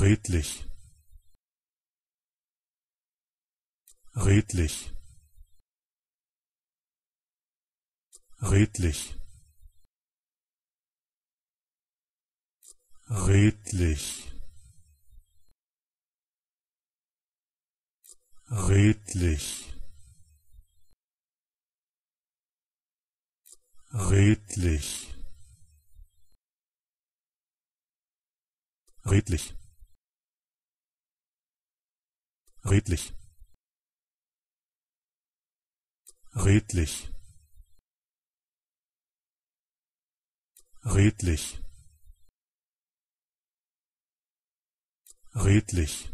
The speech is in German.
redlich redlich redlich redlich redlich redlich redlich redlich redlich redlich redlich